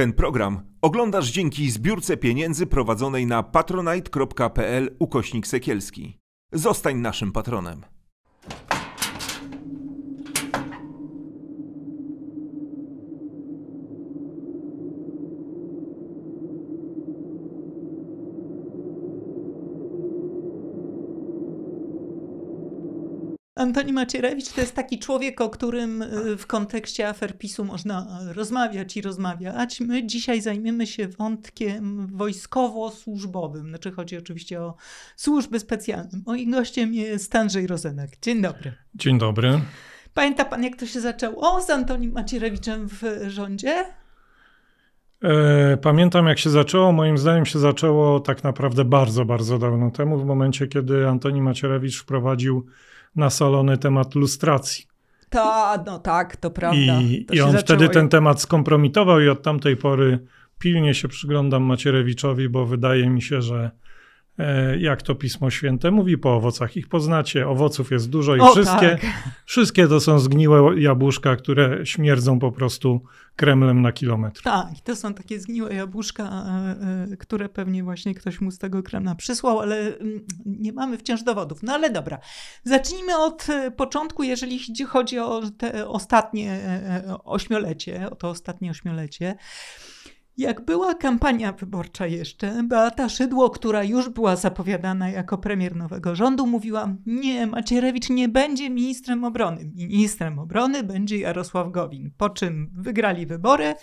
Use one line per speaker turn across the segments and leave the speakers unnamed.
Ten program oglądasz dzięki zbiórce pieniędzy prowadzonej na patronite.pl ukośnik sekielski. Zostań naszym patronem.
Antoni Macierewicz to jest taki człowiek, o którym e, w kontekście afer PiSu można e, rozmawiać i rozmawiać. My dzisiaj zajmiemy się wątkiem wojskowo-służbowym, znaczy chodzi oczywiście o służby specjalne. Moim gościem jest Andrzej Rozenek. Dzień
dobry. Dzień dobry.
Pamięta pan, jak to się zaczęło z Antonim Macierewiczem w rządzie?
E, pamiętam, jak się zaczęło. Moim zdaniem się zaczęło tak naprawdę bardzo, bardzo dawno temu, w momencie, kiedy Antoni Macierewicz wprowadził nasalony temat lustracji.
To no tak, to prawda. I, to i on wtedy ten temat
skompromitował i od tamtej pory pilnie się przyglądam Macierewiczowi, bo wydaje mi się, że E, jak to Pismo Święte mówi, po owocach ich poznacie. Owoców jest dużo i o, wszystkie, tak. wszystkie to są zgniłe jabłuszka, które śmierdzą po prostu Kremlem na kilometr.
Tak, to są takie zgniłe jabłuszka, e, e, które pewnie właśnie ktoś mu z tego Kremla przysłał, ale mm, nie mamy wciąż dowodów. No ale dobra, zacznijmy od początku, jeżeli chodzi o te ostatnie ośmiolecie, o to ostatnie ośmiolecie. Jak była kampania wyborcza jeszcze, Beata Szydło, która już była zapowiadana jako premier nowego rządu, mówiła: Nie, Macierewicz nie będzie ministrem obrony. Ministrem obrony będzie Jarosław Gowin. Po czym wygrali wybory.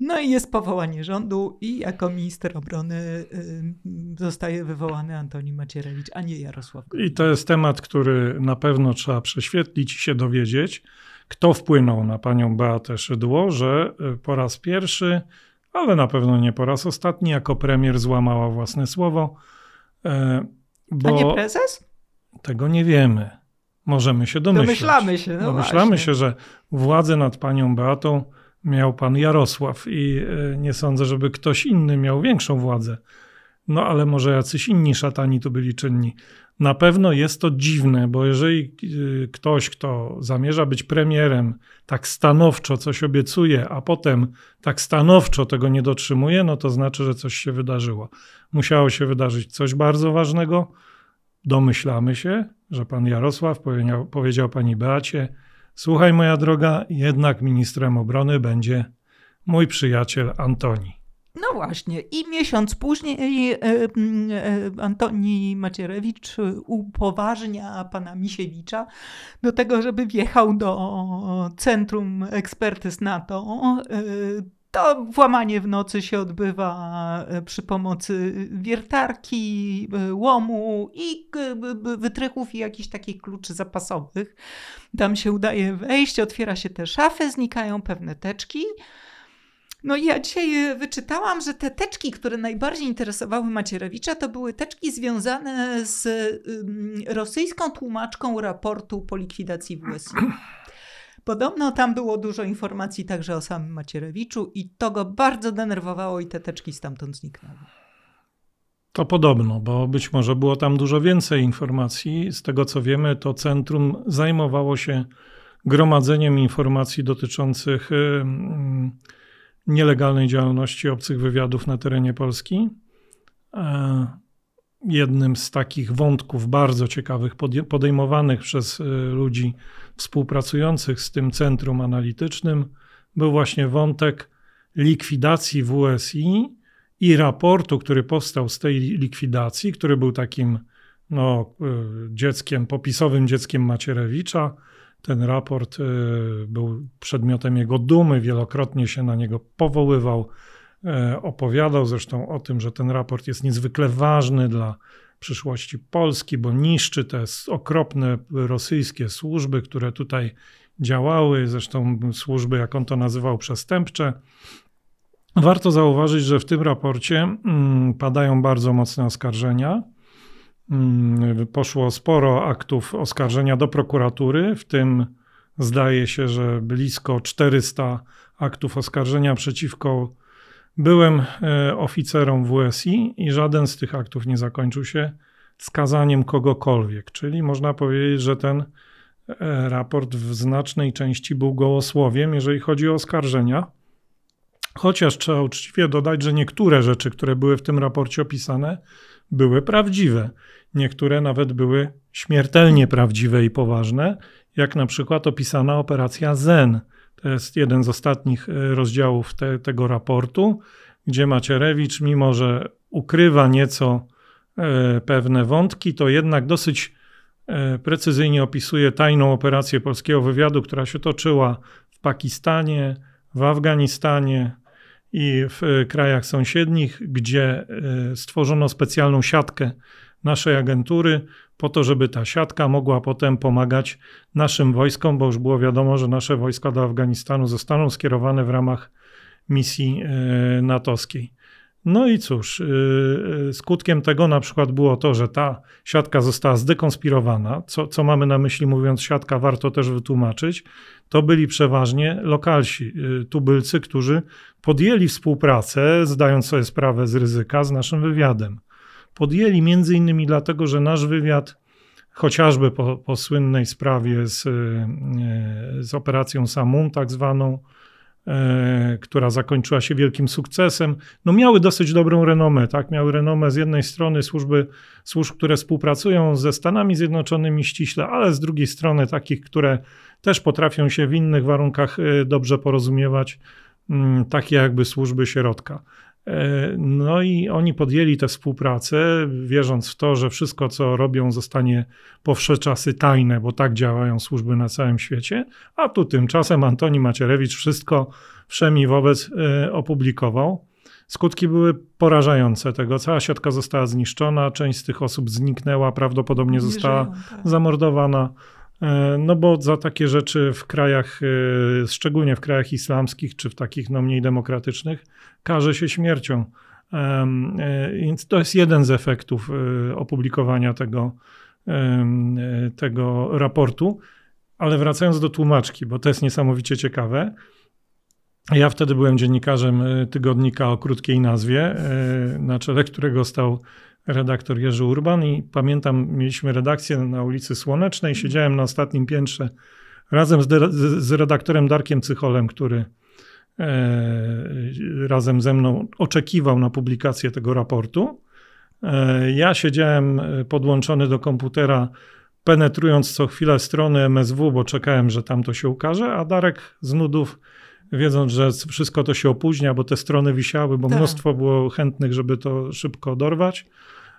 No i jest powołanie rządu i jako minister obrony y, zostaje wywołany Antoni Macierewicz, a nie Jarosław
Gowin. I to jest temat, który na pewno trzeba prześwietlić i się dowiedzieć, kto wpłynął na panią Beatę Szydło, że y, po raz pierwszy ale na pewno nie po raz ostatni, jako premier złamała własne słowo. E, bo A nie prezes? Tego nie wiemy. Możemy się domyślać. Domyślamy się. No Domyślamy właśnie. się, że władzę nad panią Beatą miał pan Jarosław i e, nie sądzę, żeby ktoś inny miał większą władzę. No ale może jacyś inni szatani tu byli czynni. Na pewno jest to dziwne, bo jeżeli y, ktoś, kto zamierza być premierem, tak stanowczo coś obiecuje, a potem tak stanowczo tego nie dotrzymuje, no to znaczy, że coś się wydarzyło. Musiało się wydarzyć coś bardzo ważnego. Domyślamy się, że pan Jarosław powiedział, powiedział pani Beacie: Słuchaj, moja droga, jednak ministrem obrony będzie mój przyjaciel Antoni.
No właśnie, i miesiąc później e, e, e, Antoni Macierewicz upoważnia pana Misiewicza do tego, żeby wjechał do Centrum Ekspertyz NATO. To włamanie w nocy się odbywa przy pomocy wiertarki, łomu i wytrychów i jakichś takich kluczy zapasowych. Tam się udaje wejść, otwiera się te szafy, znikają pewne teczki. No i ja dzisiaj y, wyczytałam, że te teczki, które najbardziej interesowały Macierewicza, to były teczki związane z rosyjską tłumaczką raportu po likwidacji USA. Podobno tam było dużo informacji także o samym Macierewiczu i to go bardzo denerwowało i te teczki stamtąd zniknęły.
To podobno, bo być może było tam dużo więcej informacji. Z tego co wiemy, to centrum zajmowało się gromadzeniem informacji dotyczących. Yy, yy, nielegalnej działalności obcych wywiadów na terenie Polski. E, jednym z takich wątków bardzo ciekawych podejmowanych przez e, ludzi współpracujących z tym centrum analitycznym był właśnie wątek likwidacji WSI i raportu, który powstał z tej likwidacji, który był takim no, e, dzieckiem, popisowym dzieckiem Macierewicza, ten raport y, był przedmiotem jego dumy, wielokrotnie się na niego powoływał, y, opowiadał zresztą o tym, że ten raport jest niezwykle ważny dla przyszłości Polski, bo niszczy te okropne rosyjskie służby, które tutaj działały, zresztą służby, jak on to nazywał, przestępcze. Warto zauważyć, że w tym raporcie mm, padają bardzo mocne oskarżenia Mm, poszło sporo aktów oskarżenia do prokuratury, w tym zdaje się, że blisko 400 aktów oskarżenia przeciwko byłym e, oficerom WSI i żaden z tych aktów nie zakończył się skazaniem kogokolwiek. Czyli można powiedzieć, że ten e, raport w znacznej części był gołosłowiem, jeżeli chodzi o oskarżenia. Chociaż trzeba uczciwie dodać, że niektóre rzeczy, które były w tym raporcie opisane, były prawdziwe. Niektóre nawet były śmiertelnie prawdziwe i poważne, jak na przykład opisana operacja ZEN. To jest jeden z ostatnich e, rozdziałów te, tego raportu, gdzie Macierewicz, mimo że ukrywa nieco e, pewne wątki, to jednak dosyć e, precyzyjnie opisuje tajną operację polskiego wywiadu, która się toczyła w Pakistanie, w Afganistanie i w krajach sąsiednich, gdzie stworzono specjalną siatkę naszej agentury, po to, żeby ta siatka mogła potem pomagać naszym wojskom, bo już było wiadomo, że nasze wojska do Afganistanu zostaną skierowane w ramach misji e, natowskiej. No i cóż, e, e, skutkiem tego na przykład było to, że ta siatka została zdekonspirowana. Co, co mamy na myśli mówiąc siatka, warto też wytłumaczyć. To byli przeważnie lokalsi tubylcy, którzy podjęli współpracę, zdając sobie sprawę z ryzyka, z naszym wywiadem podjęli między innymi dlatego, że nasz wywiad chociażby po, po słynnej sprawie z, e, z operacją Samum, tak zwaną, e, która zakończyła się wielkim sukcesem, no miały dosyć dobrą renomę, tak? Miały renomę z jednej strony służby, służb, które współpracują ze Stanami Zjednoczonymi ściśle, ale z drugiej strony takich, które też potrafią się w innych warunkach e, dobrze porozumiewać, takie jakby służby środka. E, no i oni podjęli tę współpracę, wierząc w to, że wszystko, co robią, zostanie po wsze czasy tajne, bo tak działają służby na całym świecie. A tu tymczasem Antoni Macierewicz wszystko wszemi wobec e, opublikował. Skutki były porażające tego. Cała siatka została zniszczona, część z tych osób zniknęła, prawdopodobnie została tak. zamordowana. E, no bo za takie rzeczy w krajach, e, szczególnie w krajach islamskich czy w takich no mniej demokratycznych, karze się śmiercią. E, więc to jest jeden z efektów opublikowania tego, tego raportu. Ale wracając do tłumaczki, bo to jest niesamowicie ciekawe. Ja wtedy byłem dziennikarzem tygodnika o krótkiej nazwie, na czele którego stał redaktor Jerzy Urban i pamiętam, mieliśmy redakcję na ulicy Słonecznej, mhm. siedziałem na ostatnim piętrze razem z, z redaktorem Darkiem Cycholem, który e, razem ze mną oczekiwał na publikację tego raportu. E, ja siedziałem e, podłączony do komputera, penetrując co chwilę strony MSW, bo czekałem, że tam to się ukaże, a Darek z nudów wiedząc, że wszystko to się opóźnia, bo te strony wisiały, bo tak. mnóstwo było chętnych, żeby to szybko dorwać.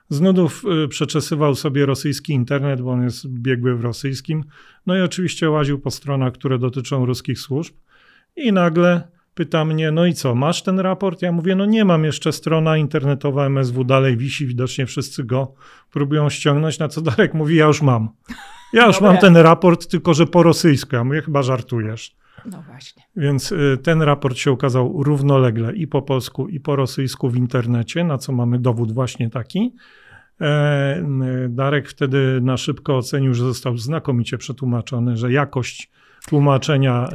Z nudów y, przeczesywał sobie rosyjski internet, bo on jest biegły w rosyjskim. No i oczywiście łaził po stronach, które dotyczą ruskich służb. I nagle pyta mnie, no i co, masz ten raport? Ja mówię, no nie mam jeszcze, strona internetowa MSW dalej wisi, widocznie wszyscy go próbują ściągnąć, na co Darek mówi, ja już mam. Ja już Dobre. mam ten raport, tylko że po rosyjsku. Ja mówię, chyba żartujesz. No właśnie. Więc y, ten raport się ukazał równolegle i po polsku, i po rosyjsku w internecie, na co mamy dowód właśnie taki. E, Darek wtedy na szybko ocenił, że został znakomicie przetłumaczony, że jakość tłumaczenia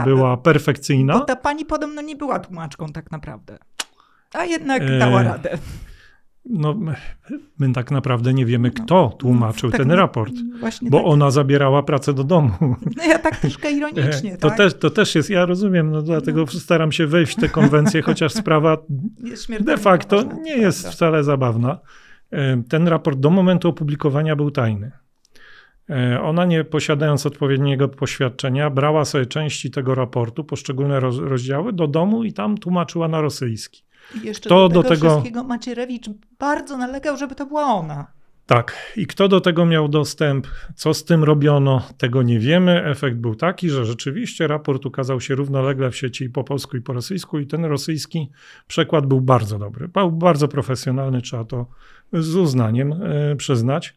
e, była perfekcyjna. Bo
ta pani podobno nie była tłumaczką tak naprawdę, a jednak e, dała radę
no, my tak naprawdę nie wiemy, no. kto tłumaczył tak, ten raport, bo tak. ona zabierała pracę do domu. No ja tak troszkę ironicznie. to, tak? Też, to też jest, ja rozumiem, no, dlatego no. staram się wejść w te konwencje, chociaż sprawa de facto nie jest wcale zabawna. Ten raport do momentu opublikowania był tajny. E, ona, nie posiadając odpowiedniego poświadczenia, brała sobie części tego raportu, poszczególne rozdziały do domu i tam tłumaczyła na rosyjski. I jeszcze kto do tego, do tego
wszystkiego Macierewicz bardzo nalegał, żeby to była ona.
Tak, i kto do tego miał dostęp, co z tym robiono, tego nie wiemy. Efekt był taki, że rzeczywiście raport ukazał się równolegle w sieci po polsku i po rosyjsku, i ten rosyjski przekład był bardzo dobry, był bardzo profesjonalny, trzeba to z uznaniem e, przyznać.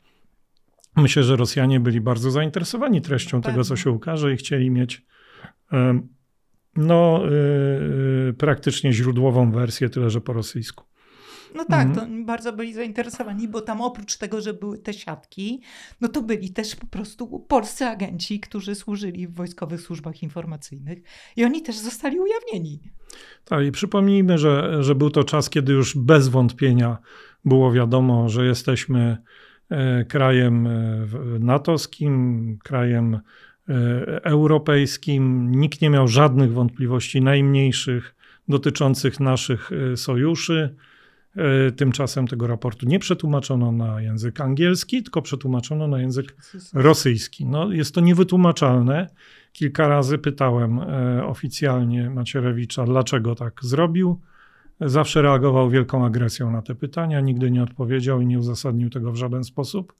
Myślę, że Rosjanie byli bardzo zainteresowani treścią Pewnie. tego, co się ukaże i chcieli mieć e, no, e, praktycznie źródłową wersję, tyle że po rosyjsku.
No tak, mhm. to oni bardzo byli zainteresowani, bo tam oprócz tego, że były te siatki, no to byli też po prostu polscy agenci, którzy służyli w wojskowych służbach informacyjnych i oni też zostali ujawnieni.
Tak, i przypomnijmy, że, że był to czas, kiedy już bez wątpienia było wiadomo, że jesteśmy e, krajem e, natowskim, krajem e, europejskim. Nikt nie miał żadnych wątpliwości, najmniejszych dotyczących naszych e, sojuszy. E, tymczasem tego raportu nie przetłumaczono na język angielski, tylko przetłumaczono na język rosyjski. No, jest to niewytłumaczalne. Kilka razy pytałem e, oficjalnie Macierewicza, dlaczego tak zrobił. Zawsze reagował wielką agresją na te pytania, nigdy nie odpowiedział i nie uzasadnił tego w żaden sposób.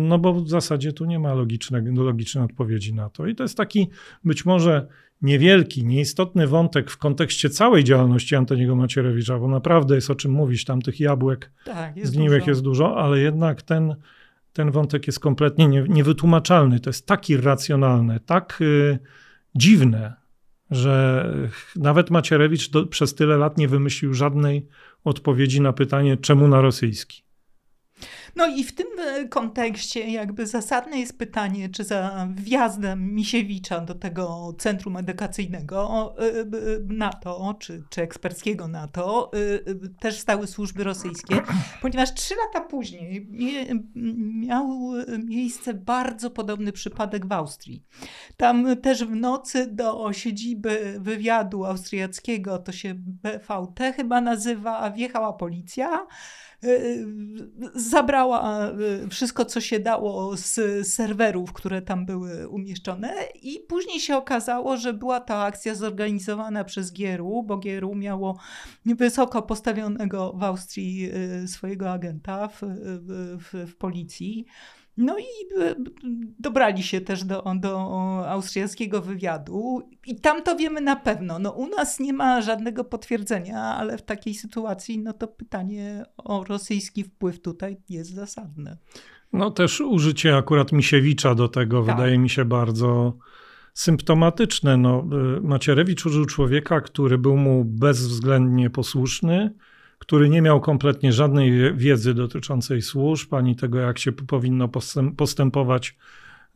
No bo w zasadzie tu nie ma logicznej, logicznej odpowiedzi na to. I to jest taki być może niewielki, nieistotny wątek w kontekście całej działalności Antoniego Macierewicza, bo naprawdę jest o czym mówić, tam tych jabłek tak, jest dużo. jest dużo, ale jednak ten, ten wątek jest kompletnie nie, niewytłumaczalny. To jest tak irracjonalne, tak y, dziwne, że nawet Macierewicz do, przez tyle lat nie wymyślił żadnej odpowiedzi na pytanie, czemu na rosyjski.
No i w tym e, kontekście jakby zasadne jest pytanie, czy za wjazdem Misiewicza do tego centrum edukacyjnego e, e, NATO, czy, czy eksperckiego NATO, też stały służby rosyjskie, ponieważ trzy lata później miał miejsce bardzo podobny przypadek w Austrii. Tam też w nocy do siedziby wywiadu austriackiego, to się BVT chyba nazywa, wjechała policja E, e, zabrała e, wszystko, co się dało z serwerów, które tam były umieszczone, i później się okazało, że była ta akcja zorganizowana przez Gieru, bo Gieru miało wysoko postawionego w Austrii swojego agenta w, w, w policji. No i e, dobrali się też do, do austriackiego wywiadu i tam to wiemy na pewno. No, u nas nie ma żadnego potwierdzenia, ale w takiej sytuacji no to pytanie o rosyjski wpływ tutaj jest zasadne.
No też użycie akurat Misiewicza do tego tak. wydaje mi się bardzo symptomatyczne. No, e, Macierewicz użył człowieka, który był mu bezwzględnie posłuszny, który nie miał kompletnie żadnej wiedzy dotyczącej służb, ani tego, jak się powinno postępować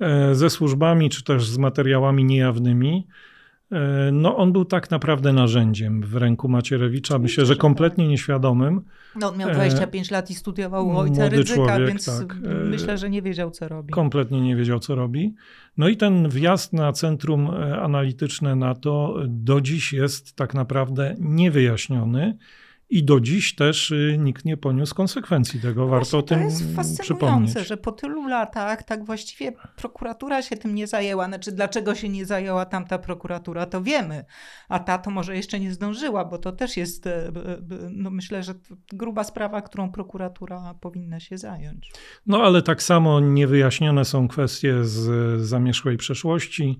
e, ze służbami, czy też z materiałami niejawnymi. E, no, on był tak naprawdę narzędziem w ręku Macierewicza, myślę, że kompletnie nieświadomym. No, miał 25
e, lat i studiował ojca Ryzyka, człowiek, więc tak. myślę, że nie wiedział, co robi.
Kompletnie nie wiedział, co robi. No i ten wjazd na Centrum Analityczne NATO do dziś jest tak naprawdę niewyjaśniony. I do dziś też y, nikt nie poniósł konsekwencji tego. Warto Właśnie, o tym przypomnieć. To jest fascynujące, przypomnieć. że
po tylu latach tak właściwie prokuratura się tym nie zajęła. Znaczy, dlaczego się nie zajęła tamta prokuratura, to wiemy. A ta to może jeszcze nie zdążyła, bo to też jest, e, no myślę, że gruba sprawa, którą prokuratura powinna się zająć.
No ale tak samo niewyjaśnione są kwestie z e, zamierzchłej przeszłości.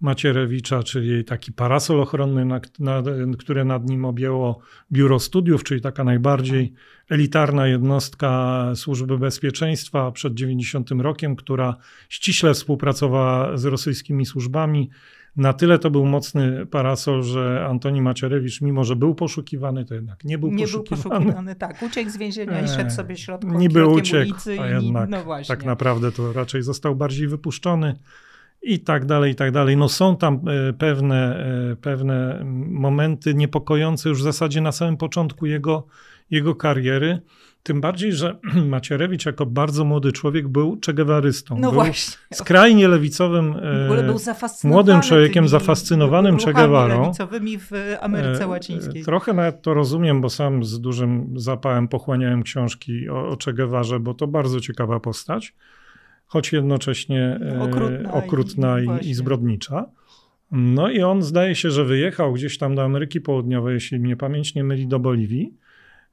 Macierewicza, czyli taki parasol ochronny, na, na, które nad nim objęło Biuro Studiów, czyli taka najbardziej elitarna jednostka Służby Bezpieczeństwa przed 90 rokiem, która ściśle współpracowała z rosyjskimi służbami. Na tyle to był mocny parasol, że Antoni Macierewicz, mimo że był poszukiwany, to jednak nie był nie poszukiwany. Nie był poszukiwany,
tak. Uciekł z więzienia i szedł eee, sobie środkiem niby uciekł, A jednak, i, no tak
naprawdę to raczej został bardziej wypuszczony i tak dalej, i tak dalej. No są tam e, pewne, e, pewne momenty niepokojące już w zasadzie na samym początku jego, jego kariery. Tym bardziej, że Macierewicz jako bardzo młody człowiek był czegewarystą. No był właśnie. Skrajnie lewicowym, e, był młodym człowiekiem zafascynowanym czegewarą.
lewicowymi w Ameryce Łacińskiej.
Trochę nawet to rozumiem, bo sam z dużym zapałem pochłaniałem książki o, o czegewarze, bo to bardzo ciekawa postać choć jednocześnie e, okrutna, okrutna i, i, zbrodnicza. No i on zdaje się, że wyjechał gdzieś tam do Ameryki Południowej, jeśli mnie pamięć nie myli, do Boliwii.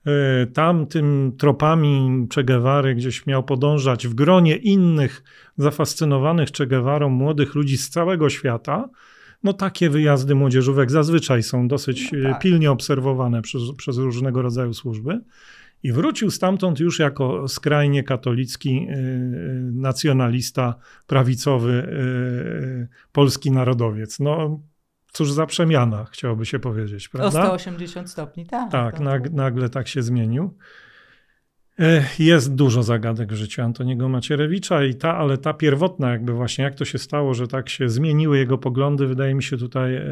E, tam tym tropami Che Guevary gdzieś miał podążać w gronie innych zafascynowanych Che Guevarą młodych ludzi z całego świata. No takie wyjazdy młodzieżówek zazwyczaj są dosyć no e, tak. pilnie obserwowane przez, przez różnego rodzaju służby. I wrócił stamtąd już jako skrajnie katolicki y, y, nacjonalista, prawicowy y, polski narodowiec. No, cóż za przemiana, chciałoby się powiedzieć, prawda? O
180 stopni, tak.
Tak, tak nag tak. nagle tak się zmienił. Eh, jest dużo zagadek w życiu Antoniego Macierewicza, i ta, ale ta pierwotna, jakby właśnie jak to się stało, że tak się zmieniły jego poglądy, wydaje mi się tutaj e,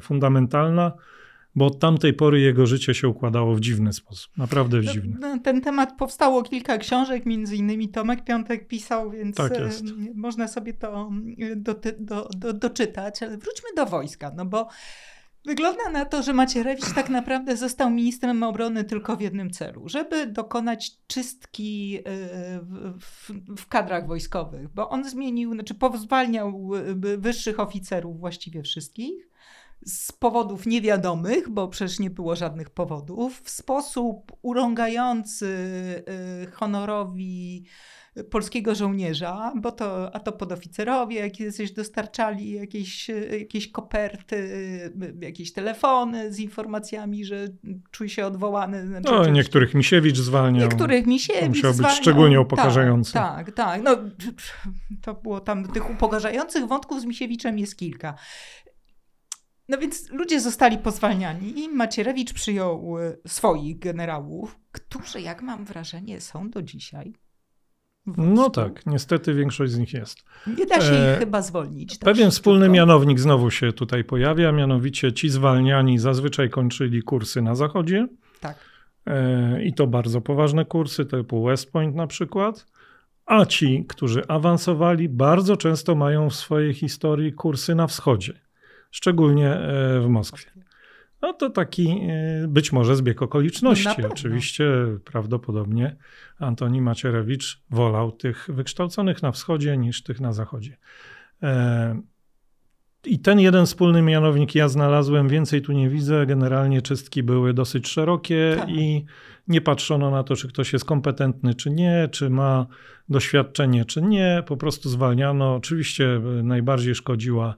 fundamentalna bo od tamtej pory jego życie się układało w dziwny sposób, naprawdę w no, dziwny.
Ten, no, ten temat powstało kilka książek, między innymi Tomek Piątek pisał, więc tak można sobie to do, do, doczytać. Ale wróćmy do wojska, no bo Wygląda na to, że Macierewicz tak naprawdę został ministrem obrony tylko w jednym celu, żeby dokonać czystki e, w, w, kadrach wojskowych, bo on zmienił, znaczy powzwalniał e, wyższych oficerów właściwie wszystkich z powodów niewiadomych, bo przecież nie było żadnych powodów, w sposób urągający y, honorowi polskiego żołnierza, bo to, a to podoficerowie jakieś dostarczali jakieś, jakieś koperty, y, jakieś telefony z informacjami, że czuj się odwołany. Znaczy, no, niektórych
Misiewicz zwalniał. Niektórych Misiewicz Musiał zwalniał. być szczególnie upokarzający. Tak,
tak, tak. No, to było tam, tych upokarzających wątków z Misiewiczem jest kilka. No więc ludzie zostali pozwalniani i Macierewicz przyjął e, swoich generałów, którzy, jak mam wrażenie, są do dzisiaj.
No tak, niestety większość z nich jest. Nie da się e, ich chyba zwolnić. Tak pewien wspólny mianownik znowu się tutaj pojawia, mianowicie ci zwalniani zazwyczaj kończyli kursy na zachodzie. Tak. E, I to bardzo poważne kursy, typu West Point na przykład. A ci, którzy awansowali, bardzo często mają w swojej historii kursy na wschodzie szczególnie e, w Moskwie. No to taki e, być może zbieg okoliczności. No Oczywiście prawdopodobnie Antoni Macierewicz wolał tych wykształconych na wschodzie niż tych na zachodzie. E, I ten jeden wspólny mianownik ja znalazłem, więcej tu nie widzę. Generalnie czystki były dosyć szerokie tak. i nie patrzono na to, czy ktoś jest kompetentny, czy nie, czy ma doświadczenie, czy nie. Po prostu zwalniano. Oczywiście najbardziej szkodziła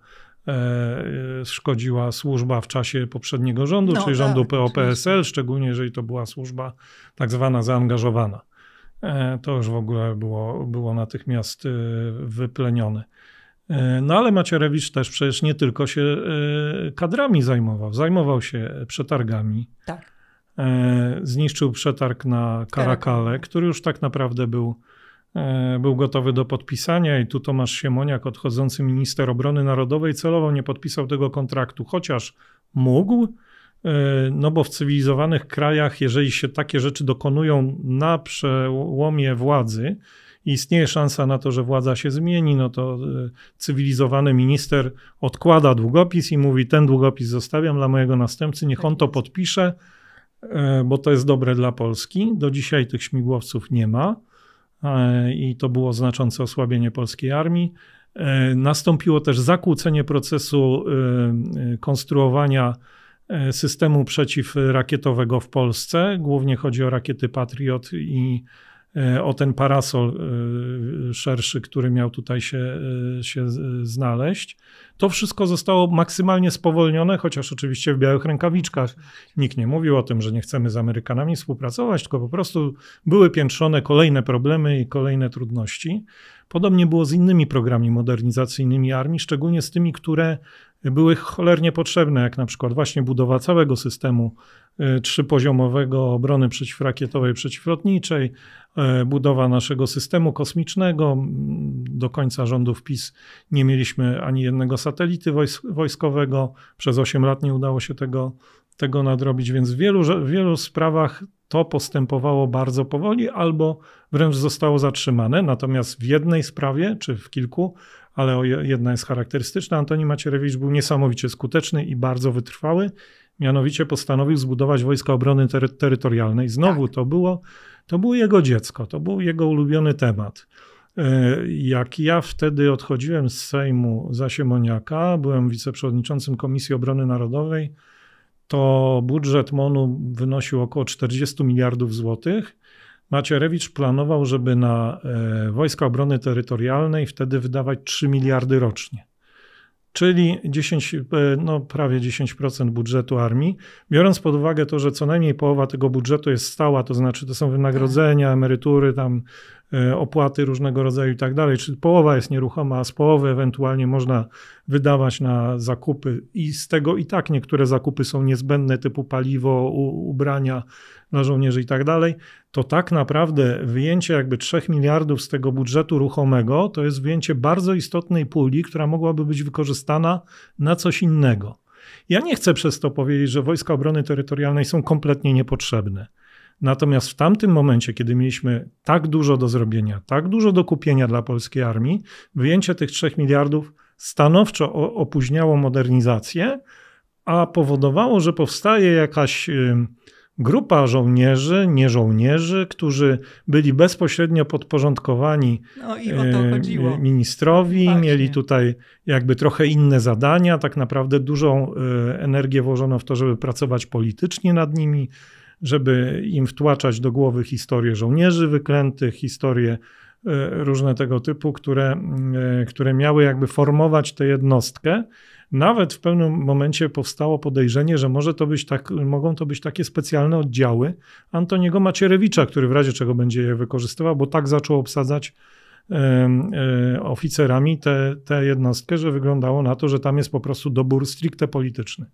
E, szkodziła służba w czasie poprzedniego rządu, no, czyli tak, rządu PO-PSL, szczególnie jeżeli to była służba tak zwana zaangażowana. E, to już w ogóle było, było natychmiast e, wyplenione. No ale Macierewicz też przecież nie tylko się kadrami zajmował, zajmował się przetargami. Tak. Zniszczył przetarg na Karakale, tak. który już tak naprawdę był E, był gotowy do podpisania i tu Tomasz Siemoniak, odchodzący minister obrony narodowej, celowo nie podpisał tego kontraktu, chociaż mógł, e, no bo w cywilizowanych krajach, jeżeli się takie rzeczy dokonują na przełomie władzy, istnieje szansa na to, że władza się zmieni, no to e, cywilizowany minister odkłada długopis i mówi: Ten długopis zostawiam dla mojego następcy, niech on to tak podpisze, bo to jest dobre dla Polski. Do dzisiaj tych śmigłowców nie ma. E, i to było znaczące osłabienie polskiej armii. E, nastąpiło też zakłócenie procesu e, konstruowania systemu przeciwrakietowego w Polsce. Głównie chodzi o rakiety Patriot i E, o ten parasol e, szerszy, który miał tutaj się, e, się znaleźć. To wszystko zostało maksymalnie spowolnione, chociaż oczywiście w białych rękawiczkach. Nikt nie mówił o tym, że nie chcemy z Amerykanami współpracować, tylko po prostu były piętrzone kolejne problemy i kolejne trudności. Podobnie było z innymi programami modernizacyjnymi armii, szczególnie z tymi, które były cholernie potrzebne, jak na przykład właśnie budowa całego systemu e, trzypoziomowego obrony przeciwrakietowej, przeciwlotniczej, e, budowa naszego systemu kosmicznego. Do końca rządów PiS nie mieliśmy ani jednego satelity wojskowego. Przez 8 lat nie udało się tego, tego nadrobić, więc w wielu, w wielu sprawach to postępowało bardzo powoli albo wręcz zostało zatrzymane. Natomiast w jednej sprawie czy w kilku ale jedna jest charakterystyczna. Antoni Macierewicz był niesamowicie skuteczny i bardzo wytrwały. Mianowicie postanowił zbudować Wojska Obrony ter Terytorialnej. Znowu tak. to, było, to było jego dziecko, to był jego ulubiony temat. E, jak ja wtedy odchodziłem z Sejmu za Siemoniaka, byłem wiceprzewodniczącym Komisji Obrony Narodowej, to budżet MONU wynosił około 40 miliardów złotych Macierewicz planował, żeby na e, Wojska Obrony Terytorialnej wtedy wydawać 3 miliardy rocznie, czyli 10, e, no prawie 10% budżetu armii. Biorąc pod uwagę to, że co najmniej połowa tego budżetu jest stała, to znaczy to są wynagrodzenia, tak. emerytury, tam e, opłaty różnego rodzaju i tak dalej, czyli połowa jest nieruchoma, a z połowy ewentualnie można wydawać na zakupy i z tego i tak niektóre zakupy są niezbędne, typu paliwo, ubrania dla żołnierzy i tak dalej, to tak naprawdę wyjęcie jakby 3 miliardów z tego budżetu ruchomego to jest wyjęcie bardzo istotnej puli, która mogłaby być wykorzystana na coś innego. Ja nie chcę przez to powiedzieć, że wojska obrony terytorialnej są kompletnie niepotrzebne. Natomiast w tamtym momencie, kiedy mieliśmy tak dużo do zrobienia, tak dużo do kupienia dla polskiej armii, wyjęcie tych 3 miliardów stanowczo opóźniało modernizację, a powodowało, że powstaje jakaś. Yy, grupa żołnierzy, nieżołnierzy, którzy byli bezpośrednio podporządkowani no e, ministrowi, Właśnie. mieli tutaj jakby trochę inne zadania, tak naprawdę dużą e, energię włożono w to, żeby pracować politycznie nad nimi, żeby im wtłaczać do głowy historie żołnierzy wyklętych, historie e, różne tego typu, które, które miały jakby formować tę jednostkę. Nawet w pewnym momencie powstało podejrzenie, że może to być tak, mogą to być takie specjalne oddziały Antoniego Macierewicza, który w razie czego będzie je wykorzystywał, bo tak zaczął obsadzać e, oficerami tę te, te jednostkę, że wyglądało na to, że tam jest po prostu dobór stricte polityczny.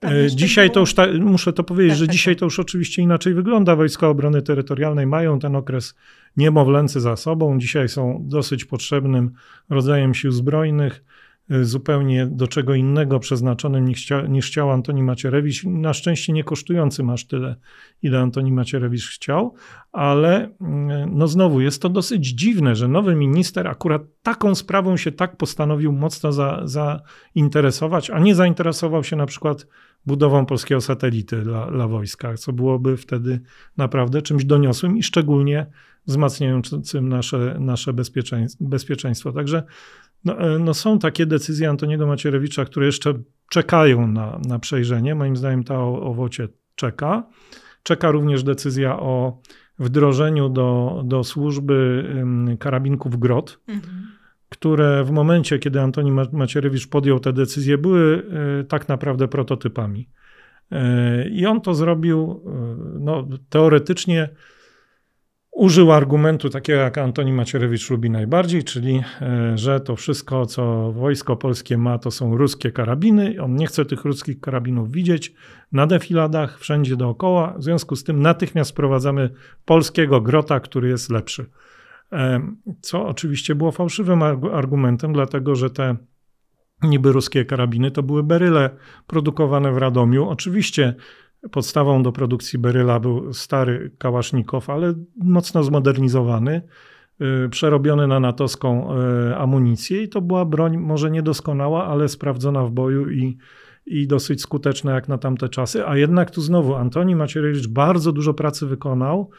Tak, e, dzisiaj to już, ta, muszę to powiedzieć, tak, że tak, dzisiaj tak. to już oczywiście inaczej wygląda. Wojska Obrony Terytorialnej mają ten okres niemowlęcy za sobą. Dzisiaj są dosyć potrzebnym rodzajem sił zbrojnych. Y, zupełnie do czego innego przeznaczonym niż, niż chciał Antoni Macierewicz, na szczęście nie kosztującym aż tyle, ile Antoni Macierewicz chciał, ale mm, no znowu jest to dosyć dziwne, że nowy minister akurat taką sprawą się tak postanowił mocno za, zainteresować, a nie zainteresował się na przykład budową polskiego satelity dla, dla wojska, co byłoby wtedy naprawdę czymś doniosłym i szczególnie wzmacniającym nasze, nasze bezpieczeństwo. Także no, e, no, są takie decyzje Antoniego Macierewicza, które jeszcze czekają na, na przejrzenie. Moim zdaniem ta o owocie czeka. Czeka również decyzja o wdrożeniu do, do służby karabinków GROT, mhm. które w momencie, kiedy Antoni Macierewicz podjął te decyzje, były e, tak naprawdę prototypami. E, I on to zrobił no, teoretycznie Użył argumentu takiego, jak Antoni Macierewicz lubi najbardziej, czyli e, że to wszystko, co wojsko polskie ma, to są ruskie karabiny. On nie chce tych ruskich karabinów widzieć na defiladach, wszędzie dookoła. W związku z tym natychmiast wprowadzamy polskiego grota, który jest lepszy. E, co oczywiście było fałszywym argumentem, dlatego że te niby ruskie karabiny to były beryle produkowane w Radomiu. Oczywiście Podstawą do produkcji beryla był stary kałasznikow, ale mocno zmodernizowany, y, przerobiony na natowską y, amunicję i to była broń może niedoskonała, ale sprawdzona w boju i, i dosyć skuteczna jak na tamte czasy. A jednak tu znowu Antoni Macierewicz bardzo dużo pracy wykonał,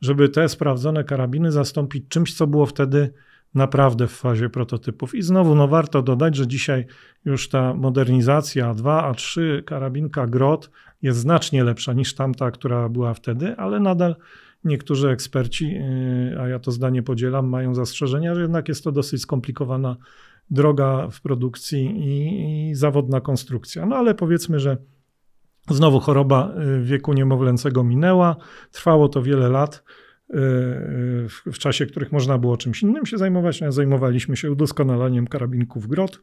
żeby te sprawdzone karabiny zastąpić czymś, co było wtedy naprawdę w fazie prototypów. I znowu no, warto dodać, że dzisiaj już ta modernizacja A2, A3, karabinka Grot jest znacznie lepsza niż tamta, która była wtedy, ale nadal niektórzy eksperci, yy, a ja to zdanie podzielam, mają zastrzeżenia, że jednak jest to dosyć skomplikowana droga w produkcji i, i zawodna konstrukcja. No ale powiedzmy, że znowu choroba yy, wieku niemowlęcego minęła, trwało to wiele lat yy, w, czasie których można było czymś innym się zajmować. No, zajmowaliśmy się udoskonalaniem karabinków grot.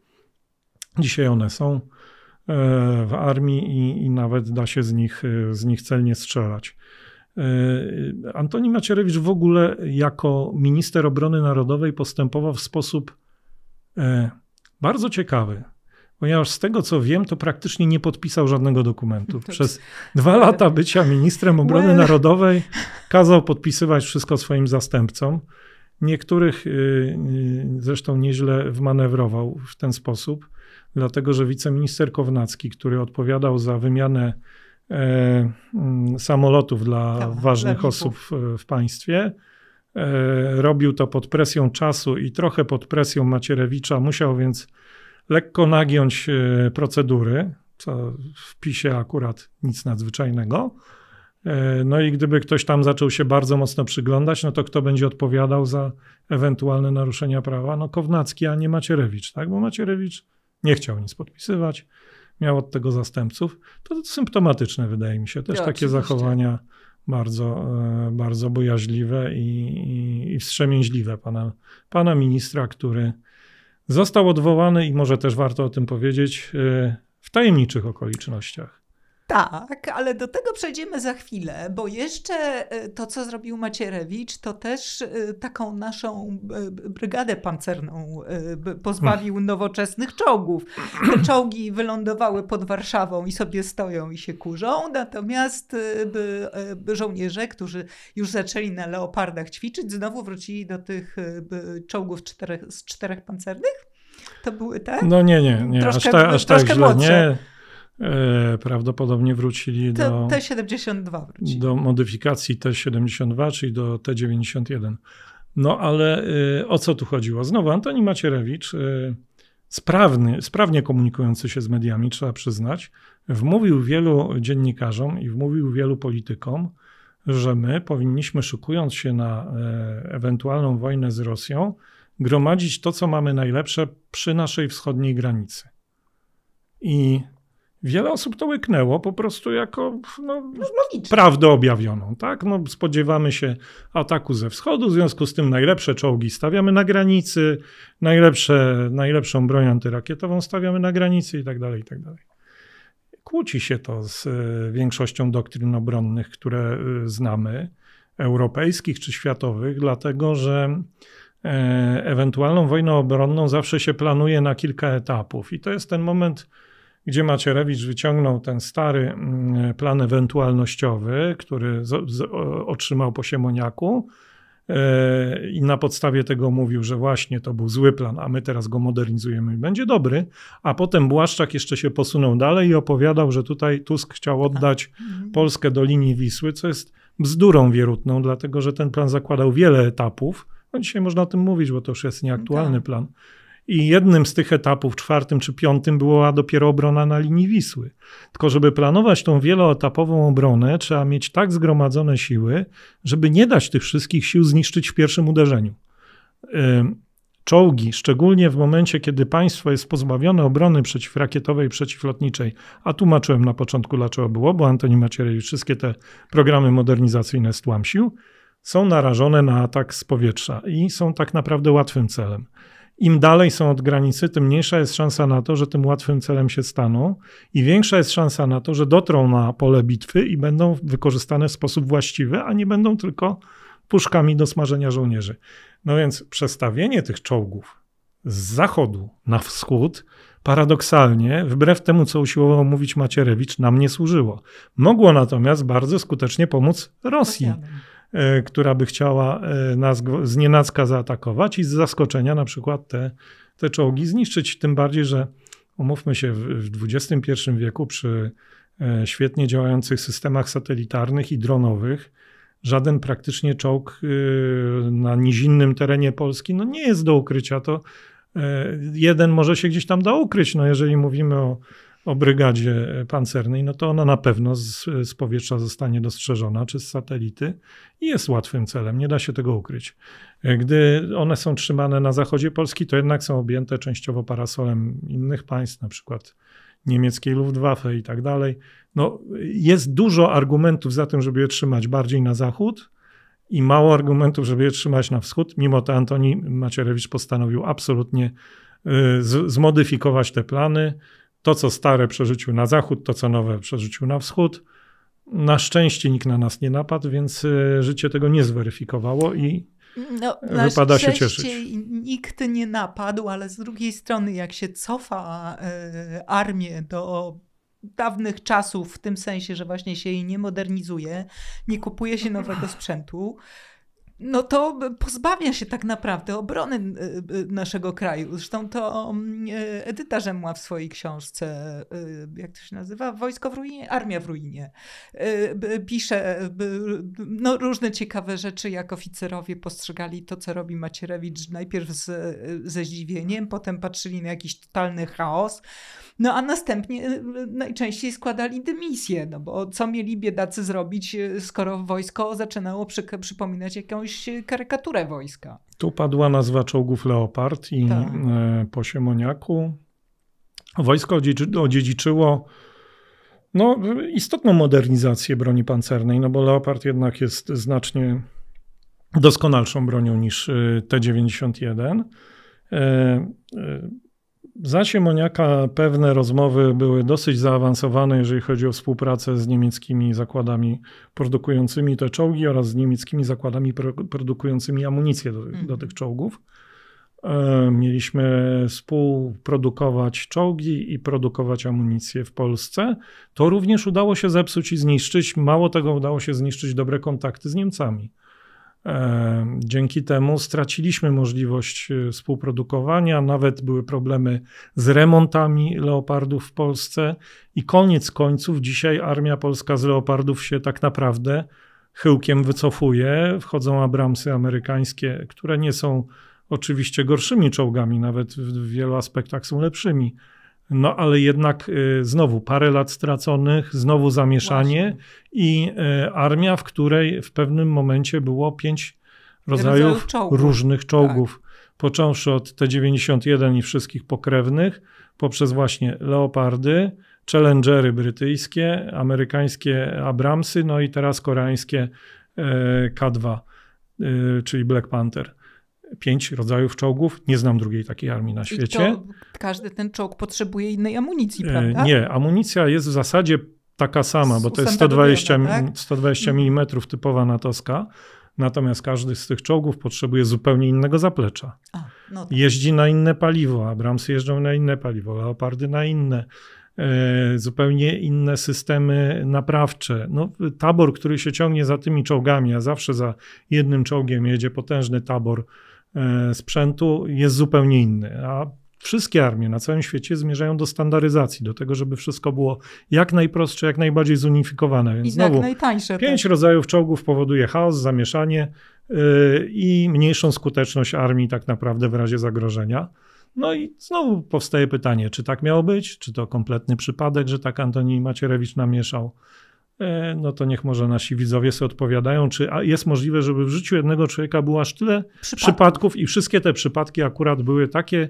Dzisiaj one są E, w armii i, i nawet da się z nich, e, z nich celnie strzelać. E, Antoni Macierewicz w ogóle jako minister obrony narodowej postępował w sposób bardzo ciekawy ponieważ z tego co wiem, to praktycznie nie podpisał żadnego dokumentu. Przez dwa lata bycia ministrem obrony well. narodowej kazał podpisywać wszystko swoim zastępcom. Niektórych zresztą nieźle wmanewrował w ten sposób dlatego że wiceminister Kownacki, który odpowiadał za wymianę e, mm, samolotów dla tak, ważnych osób w, w państwie, e, robił to pod presją czasu i trochę pod presją Macierewicza, musiał więc lekko nagiąć e, procedury, co w PiSie akurat nic nadzwyczajnego. E, no i gdyby ktoś tam zaczął się bardzo mocno przyglądać, no to kto będzie odpowiadał za ewentualne naruszenia prawa? No Kownacki, a nie Macierewicz, tak? Bo Macierewicz nie chciał nic podpisywać, miał od tego zastępców. To, symptomatyczne, wydaje mi się. Też ja, takie oczywiście. zachowania bardzo, e, bardzo bojaźliwe i, i, i wstrzemięźliwe pana, pana ministra, który został odwołany i może też warto o tym powiedzieć e, w tajemniczych okolicznościach.
Tak, ale do tego przejdziemy za chwilę, bo jeszcze e, to, co zrobił Macierewicz, to też e, taką naszą e, brygadę pancerną pozbawił nowoczesnych czołgów. Te czołgi wylądowały pod Warszawą i sobie stoją i się kurzą, natomiast żołnierze, którzy już zaczęli na leopardach ćwiczyć, znowu wrócili do tych czołgów czterech, z czterech pancernych? To były te? No nie, nie, nie. Troszkę, aż, ta, aż tak źle. Młodsze.
Nie. E, prawdopodobnie wrócili do. T72 Do modyfikacji T72, czyli do T91. No ale y, o co tu chodziło? Znowu Antoni Macierewicz, y, sprawny, sprawnie komunikujący się z mediami, trzeba przyznać, wmówił wielu dziennikarzom i wmówił wielu politykom, że my powinniśmy, szykując się na e, ewentualną wojnę z Rosją, gromadzić to, co mamy najlepsze przy naszej wschodniej granicy. I wiele osób to łyknęło po prostu jako no, no prawdę objawioną. Tak? No, spodziewamy się ataku ze wschodu, w związku z tym najlepsze czołgi stawiamy na granicy, najlepsze, najlepszą broń antyrakietową stawiamy na granicy i tak dalej, i tak dalej. Kłóci się to z e, większością doktryn obronnych, które e, znamy, europejskich czy światowych, dlatego że e, ewentualną wojnę obronną zawsze się planuje na kilka etapów i to jest ten moment, gdzie Macierewicz wyciągnął ten stary mm, plan ewentualnościowy, który z, z, otrzymał po Siemoniaku e, i na podstawie tego mówił, że właśnie to był zły plan, a my teraz go modernizujemy i będzie dobry. A potem Błaszczak jeszcze się posunął dalej i opowiadał, że tutaj Tusk chciał tak. oddać mhm. Polskę do linii Wisły, co jest bzdurą wierutną, dlatego że ten plan zakładał wiele etapów. No dzisiaj można o tym mówić, bo to już jest nieaktualny tak. plan. I jednym z tych etapów, czwartym czy piątym, była dopiero obrona na linii Wisły. Tylko, żeby planować tą wieloetapową obronę, trzeba mieć tak zgromadzone siły, żeby nie dać tych wszystkich sił zniszczyć w pierwszym uderzeniu. Czołgi, szczególnie w momencie, kiedy państwo jest pozbawione obrony przeciwrakietowej, przeciwlotniczej, a tłumaczyłem na początku, dlaczego było, bo Antoni Macierewicz wszystkie te programy modernizacyjne stłamsił, są narażone na atak z powietrza i są tak naprawdę łatwym celem. Im dalej są od granicy, tym mniejsza jest szansa na to, że tym łatwym celem się staną, i większa jest szansa na to, że dotrą na pole bitwy i będą wykorzystane w sposób właściwy, a nie będą tylko puszkami do smażenia żołnierzy. No więc przestawienie tych czołgów z zachodu na wschód paradoksalnie, wbrew temu, co usiłował mówić Macierewicz, nam nie służyło. Mogło natomiast bardzo skutecznie pomóc Rosji. E, która by chciała e, nas znienacka zaatakować i z zaskoczenia na przykład te, te czołgi zniszczyć. Tym bardziej, że umówmy się, w XXI wieku przy e, świetnie działających systemach satelitarnych i dronowych, żaden praktycznie czołg na nizinnym terenie Polski no nie jest do ukrycia. To jeden może się gdzieś tam da ukryć. No jeżeli mówimy o o brygadzie pancernej, no to ona na pewno z, z powietrza zostanie dostrzeżona, czy z satelity i jest łatwym celem, nie da się tego ukryć. Gdy one są trzymane na zachodzie Polski, to jednak są objęte częściowo parasolem innych państw, na przykład niemieckiej Luftwaffe i tak dalej. No, jest dużo argumentów za tym, żeby je trzymać bardziej na zachód i mało argumentów, żeby je trzymać na wschód. Mimo to Antoni Macierewicz postanowił absolutnie y, z, zmodyfikować te plany. To, co stare przeżycił na zachód, to, co nowe przeżycił na wschód. Na szczęście nikt na nas nie napadł, więc y, życie tego nie zweryfikowało i no, wypada się cieszyć.
Nikt nie napadł, ale z drugiej strony, jak się cofa y, armię do dawnych czasów, w tym sensie, że właśnie się jej nie modernizuje, nie kupuje się nowego sprzętu no to pozbawia się tak naprawdę obrony y, y, naszego kraju. Zresztą to mm, e, Edyta Rzemła w swojej książce, y, jak to się nazywa, Wojsko w ruinie, Armia w ruinie, pisze no, różne ciekawe rzeczy, jak oficerowie postrzegali to, co robi Macierewicz, najpierw z, ze zdziwieniem, potem patrzyli na jakiś totalny chaos, no a następnie najczęściej składali dymisję, no bo co mieli biedacy zrobić, skoro wojsko zaczynało przy, przypominać jakąś jakąś y, karykaturę wojska.
Tu padła nazwa czołgów Leopard i tak. E, po Siemoniaku. Wojsko odziedziczyło no, istotną modernizację broni pancernej, no bo Leopard jednak jest znacznie doskonalszą bronią niż y, T-91. E, e, za Siemoniaka pewne rozmowy były dosyć zaawansowane, jeżeli chodzi o współpracę z niemieckimi zakładami produkującymi te czołgi oraz z niemieckimi zakładami produkującymi amunicję do, mhm. do tych czołgów. E, mieliśmy współprodukować czołgi i produkować amunicję w Polsce. To również udało się zepsuć i zniszczyć. Mało tego, udało się zniszczyć dobre kontakty z Niemcami. E, dzięki temu straciliśmy możliwość e, współprodukowania, nawet były problemy z remontami leopardów w Polsce i koniec końców dzisiaj armia polska z leopardów się tak naprawdę chyłkiem wycofuje. Wchodzą Abramsy amerykańskie, które nie są oczywiście gorszymi czołgami, nawet w wielu aspektach są lepszymi no ale jednak y, znowu parę lat straconych, znowu zamieszanie Właśnie. i y, armia, w której w pewnym momencie było pięć rodzajów, czołgów. różnych tak. czołgów. Tak. Począwszy od T-91 i wszystkich pokrewnych, poprzez właśnie Leopardy, Challengery brytyjskie, amerykańskie Abramsy, no i teraz koreańskie e, K2, e, czyli Black Panther pięć rodzajów czołgów. Nie znam drugiej takiej armii na świecie.
każdy ten czołg potrzebuje innej amunicji, e, prawda? Nie,
amunicja jest w zasadzie taka sama, bo to jest 120, tak? 120 mm typowa natoska. Natomiast każdy z tych czołgów potrzebuje zupełnie innego zaplecza. A, no tak. Jeździ na inne paliwo, Abramsy jeżdżą na inne paliwo, Leopardy na inne, e, zupełnie inne systemy naprawcze. No, tabor, który się ciągnie za tymi czołgami, a zawsze za jednym czołgiem jedzie potężny tabor E, sprzętu jest zupełnie inny. A wszystkie armie na całym świecie zmierzają do standaryzacji, do tego, żeby wszystko było jak najprostsze, jak najbardziej zunifikowane. Więc I znowu, jak najtańsze. Pięć tak. rodzajów czołgów powoduje chaos, zamieszanie e, i mniejszą skuteczność armii tak naprawdę w razie zagrożenia. No i znowu powstaje pytanie, czy tak miało być, czy to kompletny przypadek, że tak Antoni Macierewicz namieszał. E, no to niech może nasi widzowie sobie odpowiadają, czy jest możliwe, żeby w życiu jednego człowieka było aż tyle przypadków i wszystkie te przypadki akurat były takie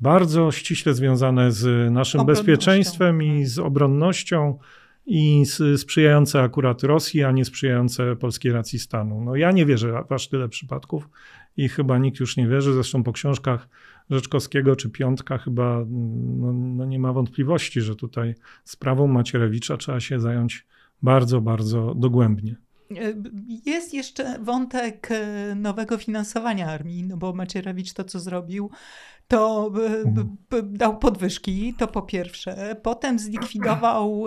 bardzo ściśle związane z naszym bezpieczeństwem i tak. z obronnością i sprzyjające akurat Rosji, a nie sprzyjające polskiej racji stanu. No ja nie wierzę w aż tyle przypadków i chyba nikt już nie wierzy, zresztą po książkach Rzeczkowskiego czy Piątka chyba mm, no, no nie ma wątpliwości, że tutaj sprawą Macierewicza trzeba się zająć bardzo, bardzo dogłębnie.
Jest jeszcze wątek e, nowego finansowania armii, no bo Macierewicz to, co zrobił, to mhm. dał podwyżki, to po pierwsze. Potem zlikwidował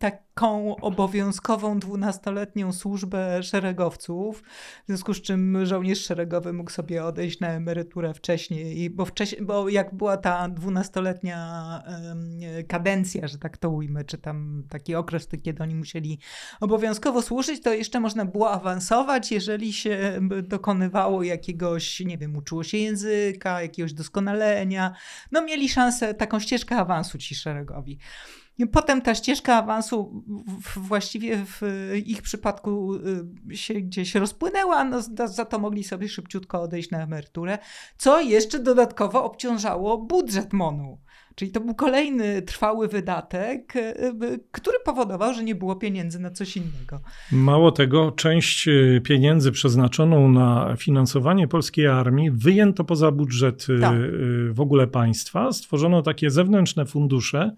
taką obowiązkową dwunastoletnią służbę szeregowców, w związku z czym żołnierz szeregowy mógł sobie odejść na emeryturę wcześniej, bo, wcześniej, bo jak była ta dwunastoletnia kadencja, że tak to ujmę, czy tam taki okres, kiedy oni musieli obowiązkowo służyć, to jeszcze można było awansować, jeżeli się dokonywało jakiegoś, nie wiem, uczyło się języka, jakiegoś doskonałego doskonalenia. No mieli szansę taką ścieżkę awansu ci szeregowi. Potem ta ścieżka awansu właściwie w ich przypadku y, się gdzieś rozpłynęła, no za to mogli sobie szybciutko odejść na emeryturę, co jeszcze dodatkowo obciążało budżet MONU. Czyli to był kolejny trwały wydatek, e, e, który powodował, że nie było pieniędzy na coś innego.
Mało tego, część e, pieniędzy przeznaczoną na finansowanie polskiej armii wyjęto poza budżet tak. w ogóle państwa. Stworzono takie zewnętrzne fundusze,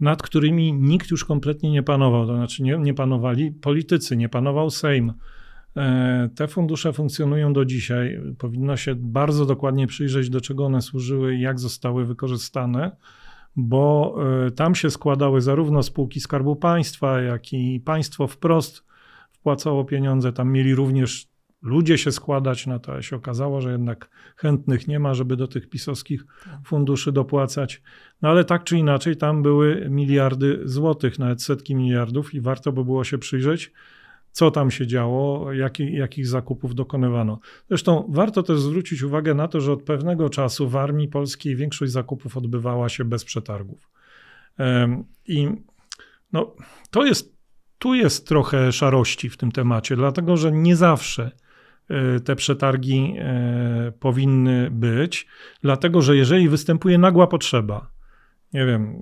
nad którymi nikt już kompletnie nie panował. To znaczy nie, nie panowali politycy, nie panował Sejm E, te fundusze funkcjonują do dzisiaj. Powinno się bardzo dokładnie przyjrzeć, do czego one służyły i jak zostały wykorzystane, bo e, tam się składały zarówno spółki Skarbu Państwa, jak i państwo wprost wpłacało pieniądze. Tam mieli również ludzie się składać na to, się okazało, że jednak chętnych nie ma, żeby do tych pisowskich funduszy dopłacać. No ale tak czy inaczej, tam były miliardy złotych, nawet setki miliardów i warto by było się przyjrzeć co tam się działo, jakich zakupów dokonywano. Zresztą warto też zwrócić uwagę na to, że od pewnego czasu w Armii Polskiej większość zakupów odbywała się bez przetargów. I no, to jest, tu jest trochę szarości w tym temacie, dlatego że nie zawsze e, te przetargi e, powinny być, dlatego że jeżeli występuje nagła potrzeba, nie wiem,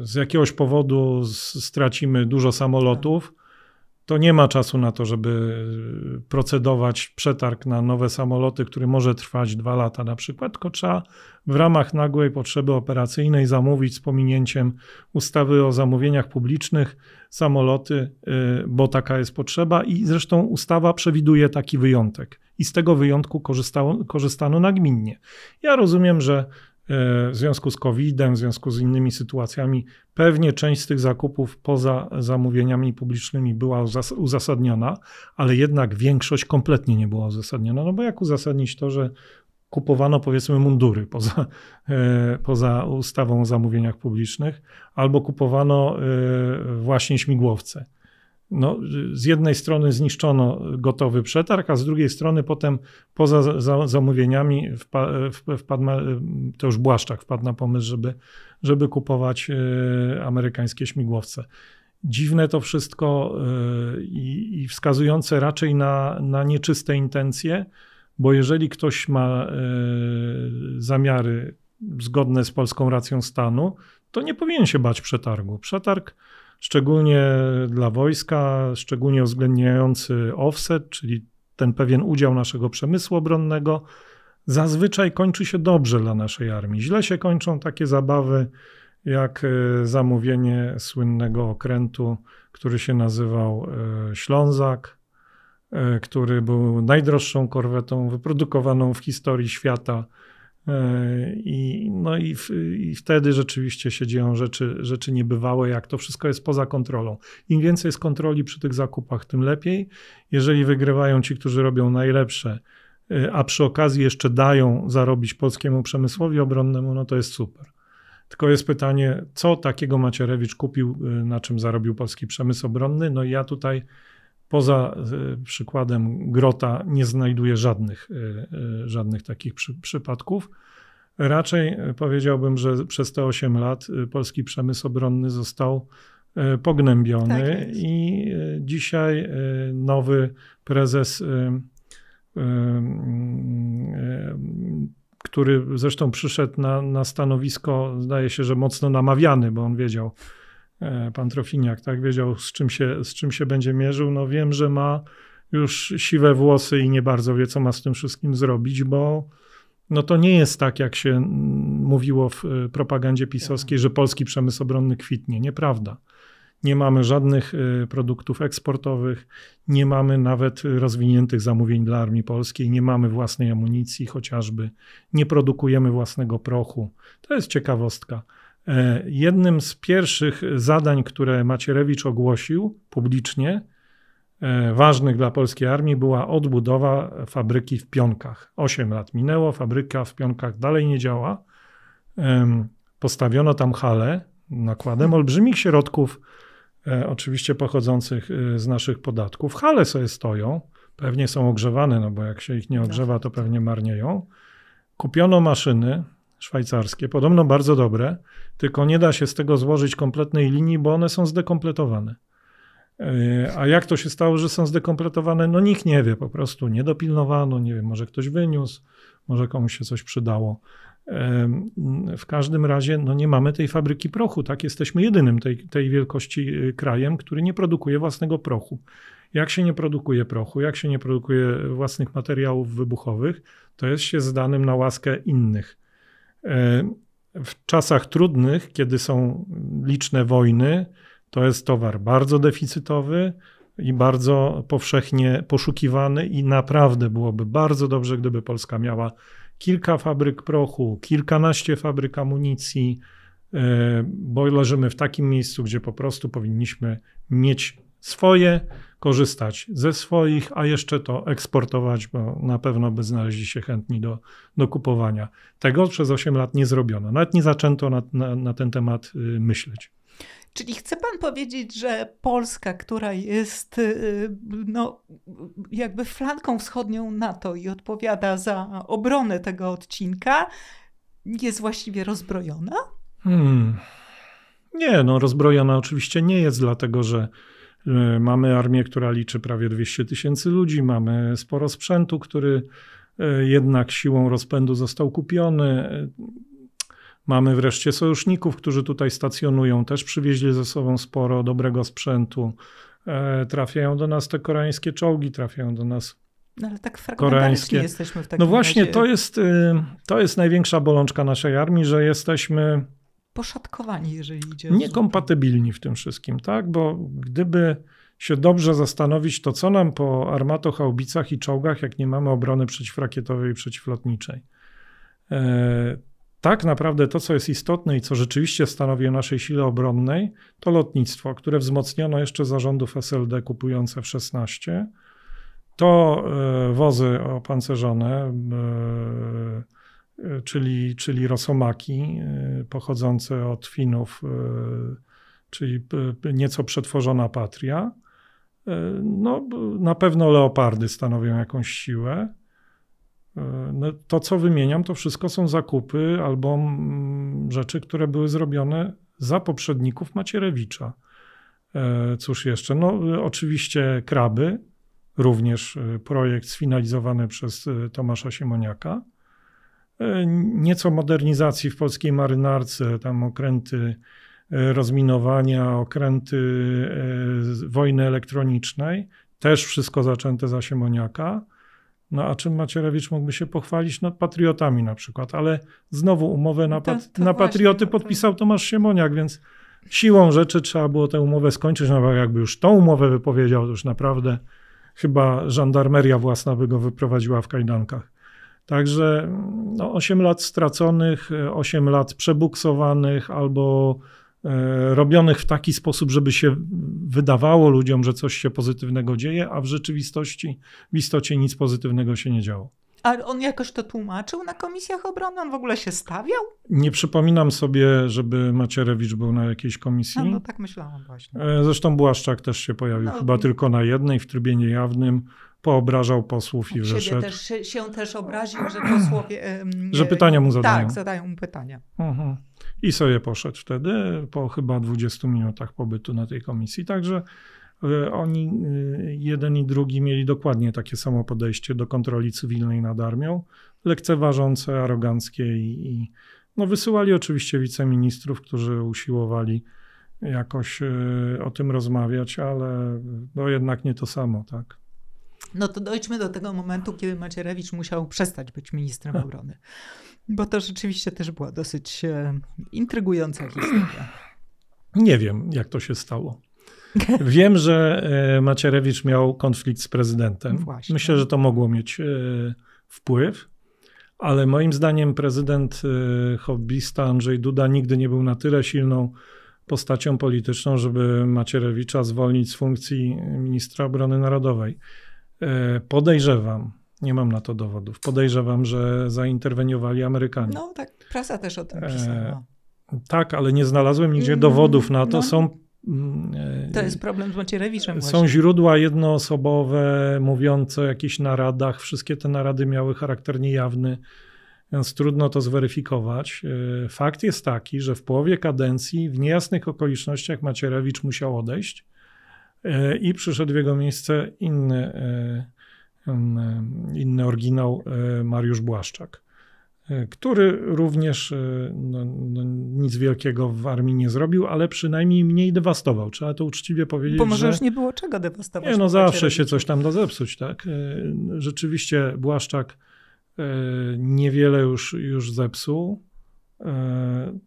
e, z jakiegoś powodu stracimy dużo samolotów, to nie ma czasu na to, żeby procedować przetarg na nowe samoloty, który może trwać dwa lata na przykład, tylko trzeba w ramach nagłej potrzeby operacyjnej zamówić z pominięciem ustawy o zamówieniach publicznych samoloty, y, bo taka jest potrzeba i zresztą ustawa przewiduje taki wyjątek i z tego wyjątku korzystano nagminnie. Ja rozumiem, że E, w związku z COVID-em, w związku z innymi sytuacjami, pewnie część z tych zakupów poza zamówieniami publicznymi była uzasadniona, ale jednak większość kompletnie nie była uzasadniona. No bo jak uzasadnić to, że kupowano powiedzmy mundury poza, e, poza ustawą o zamówieniach publicznych, albo kupowano e, właśnie śmigłowce no, z jednej strony zniszczono gotowy przetarg, a z drugiej strony potem poza za, zamówieniami wpadł to już Błaszczak wpadł na pomysł, żeby, żeby kupować y, amerykańskie śmigłowce. Dziwne to wszystko y, i wskazujące raczej na, na nieczyste intencje, bo jeżeli ktoś ma y, zamiary zgodne z polską racją stanu, to nie powinien się bać przetargu. Przetarg szczególnie dla wojska, szczególnie uwzględniający offset, czyli ten pewien udział naszego przemysłu obronnego, zazwyczaj kończy się dobrze dla naszej armii. Źle się kończą takie zabawy jak e, zamówienie słynnego okrętu, który się nazywał e, Ślązak, e, który był najdroższą korwetą wyprodukowaną w historii świata E, I, no i, w, i, wtedy rzeczywiście się dzieją rzeczy, rzeczy niebywałe, jak to wszystko jest poza kontrolą. Im więcej jest kontroli przy tych zakupach, tym lepiej. Jeżeli wygrywają ci, którzy robią najlepsze, e, a przy okazji jeszcze dają zarobić polskiemu przemysłowi obronnemu, no to jest super. Tylko jest pytanie, co takiego Macierewicz kupił, e, na czym zarobił polski przemysł obronny? No i ja tutaj Poza y, przykładem Grota nie znajduję żadnych, y, y, żadnych takich przy, przypadków. Raczej powiedziałbym, że przez te 8 lat polski przemysł obronny został pognębiony tak i dzisiaj nowy prezes, który zresztą przyszedł na, na stanowisko, zdaje się, że mocno namawiany, bo on wiedział, E, pan Trofiniak, tak? Wiedział, z czym się, z czym się będzie mierzył. No wiem, że ma już siwe włosy i nie bardzo wie, co ma z tym wszystkim zrobić, bo no to nie jest tak, jak się mm, mówiło w e, propagandzie pisowskiej, że polski przemysł obronny kwitnie. Nieprawda. Nie mamy żadnych e, produktów eksportowych, nie mamy nawet rozwiniętych zamówień dla Armii Polskiej, nie mamy własnej amunicji chociażby, nie produkujemy własnego prochu. To jest ciekawostka. E, jednym z pierwszych zadań, które Macierewicz ogłosił publicznie, e, ważnych dla polskiej armii, była odbudowa fabryki w Pionkach. Osiem lat minęło, fabryka w Pionkach dalej nie działa. Postawiono tam halę nakładem olbrzymich środków, e, oczywiście pochodzących z naszych podatków. Hale sobie stoją, pewnie są ogrzewane, no bo jak się ich nie ogrzewa, to tak, pewnie tak. marnieją. Kupiono maszyny, szwajcarskie, podobno bardzo dobre, tylko nie da się z tego złożyć kompletnej linii, bo one są zdekompletowane. E, a jak to się stało, że są zdekompletowane? No nikt nie wie, po prostu nie dopilnowano, nie wiem, może ktoś wyniósł, może komuś się coś przydało. E, w każdym razie no nie mamy tej fabryki prochu, tak? Jesteśmy jedynym tej, tej wielkości e, krajem, który nie produkuje własnego prochu. Jak się nie produkuje prochu, jak się nie produkuje własnych materiałów wybuchowych, to jest się zdanym na łaskę innych. W czasach trudnych, kiedy są liczne wojny, to jest towar bardzo deficytowy i bardzo powszechnie poszukiwany, i naprawdę byłoby bardzo dobrze, gdyby Polska miała kilka fabryk prochu, kilkanaście fabryk amunicji, e, bo leżymy w takim miejscu, gdzie po prostu powinniśmy mieć swoje, korzystać ze swoich, a jeszcze to eksportować, bo na pewno by znaleźli się chętni do, do kupowania. Tego przez 8 lat nie zrobiono. Nawet nie zaczęto na, na, na ten temat y, myśleć.
Czyli chce pan powiedzieć, że Polska, która jest y, no, jakby flanką wschodnią NATO i odpowiada za obronę tego odcinka, jest właściwie rozbrojona?
Hmm. Nie, no rozbrojona oczywiście nie jest, dlatego że E, mamy armię, która liczy prawie 200 tysięcy ludzi, mamy sporo sprzętu, który e, jednak siłą rozpędu został kupiony. E, mamy wreszcie sojuszników, którzy tutaj stacjonują, też przywieźli ze sobą sporo dobrego sprzętu. Trafiają do nas te koreańskie czołgi, trafiają do nas no ale tak koreańskie. jesteśmy w takim No właśnie, razie. to jest, y, to jest największa bolączka naszej armii, że jesteśmy
poszatkowani, jeżeli idzie o.
Niekompatybilni w tym wszystkim, tak? Bo gdyby się dobrze zastanowić, to co nam po armatochaubicach i czołgach, jak nie mamy obrony przeciwrakietowej i przeciwlotniczej. E, tak naprawdę to, co jest istotne i co rzeczywiście stanowi o naszej sile obronnej, to lotnictwo, które wzmocniono jeszcze zarządów SLD kupujące w 16. To e, wozy opancerzone, e, E, czyli, czyli rosomaki e, pochodzące od Finów, e, czyli nieco przetworzona patria. No, na pewno leopardy stanowią jakąś siłę. No, to, co wymieniam, to wszystko są zakupy albo rzeczy, które były zrobione za poprzedników Macierewicza. Cóż jeszcze? No, oczywiście kraby, również projekt sfinalizowany przez Tomasza Siemoniaka. E, nieco modernizacji w polskiej marynarce, tam okręty e, rozminowania, okręty e, wojny elektronicznej, też wszystko zaczęte za Siemoniaka. No a czym Macierewicz mógłby się pochwalić? No patriotami na przykład, ale znowu umowę na, no pat to, to na patrioty podpisał Tomasz Siemoniak, więc siłą rzeczy trzeba było tę umowę skończyć, no jakby już tą umowę wypowiedział, to już naprawdę chyba żandarmeria własna by go wyprowadziła w kajdankach. Także no, 8 lat straconych, 8 lat przebuksowanych albo e, robionych w taki sposób, żeby się wydawało ludziom, że coś się pozytywnego dzieje, a w rzeczywistości w istocie nic pozytywnego się nie działo.
Ale on jakoś to tłumaczył na komisjach obrony? On w ogóle się stawiał?
Nie przypominam sobie, żeby Macierewicz był na jakiejś komisji. No, no
tak myślałam właśnie.
E, zresztą Błaszczak też się pojawił, no, chyba i... tylko na jednej, w trybie niejawnym poobrażał posłów i wyszedł. Też,
się też obraził, że posłowie... że pytania mu zadają. Tak, zadają mu pytania.
Mhm. I sobie poszedł wtedy, po chyba 20 minutach pobytu na tej komisji. Także e, oni, e, jeden i drugi, mieli dokładnie takie samo podejście do kontroli cywilnej nad armią, lekceważące, aroganckie i, i no wysyłali oczywiście wiceministrów, którzy usiłowali jakoś e, o tym rozmawiać, ale no jednak nie to samo, tak.
No to dojdźmy do tego momentu, kiedy Macierewicz musiał przestać być ministrem no. obrony. Bo to rzeczywiście też była dosyć e, intrygująca
historia. Nie wiem, jak to się stało. Wiem, że e, Macierewicz miał konflikt z prezydentem. Właśnie. Myślę, że to mogło mieć e, wpływ, ale moim zdaniem prezydent hobbysta Andrzej Duda nigdy nie był na tyle silną postacią polityczną, żeby Macierewicza zwolnić z funkcji ministra obrony narodowej. E, podejrzewam, nie mam na to dowodów, podejrzewam, że zainterweniowali Amerykanie. No tak,
prasa też o tym e, pisała.
Tak, ale nie znalazłem nigdzie mm, dowodów na to. No. Są to
jest problem z Macierewiczem. Mm, właśnie. Są
źródła jednoosobowe mówiące o jakichś naradach. Wszystkie te narady miały charakter niejawny, więc trudno to zweryfikować. E, fakt jest taki, że w połowie kadencji w niejasnych okolicznościach Macierewicz musiał odejść i przyszedł w jego miejsce inny, e, inny oryginał e, Mariusz Błaszczak, e, który również no, no, nic wielkiego w armii nie zrobił, ale przynajmniej mniej dewastował. Trzeba to uczciwie powiedzieć. Bo może że... już
nie było czego dewastować.
Nie, no zawsze się coś tam da zepsuć, tak? Rzeczywiście Błaszczak niewiele już, już zepsuł,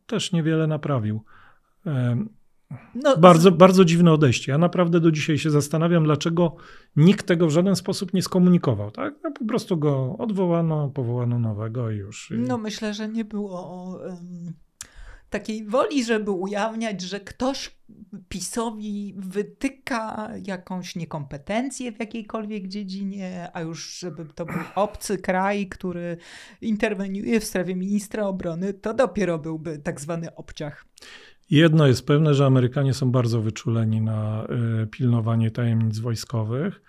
też niewiele naprawił. No, bardzo, bardzo dziwne odejście. Ja naprawdę do dzisiaj się zastanawiam, dlaczego nikt tego w żaden sposób nie skomunikował. Tak? No, po prostu go odwołano, powołano nowego i już. I... No
myślę, że nie było um, takiej woli, żeby ujawniać, że ktoś PiSowi wytyka jakąś niekompetencję w jakiejkolwiek dziedzinie, a już żeby to był obcy kraj, który interweniuje w sprawie ministra obrony, to dopiero byłby tak zwany obciach.
Jedno jest pewne, że Amerykanie są bardzo wyczuleni na e, pilnowanie tajemnic wojskowych.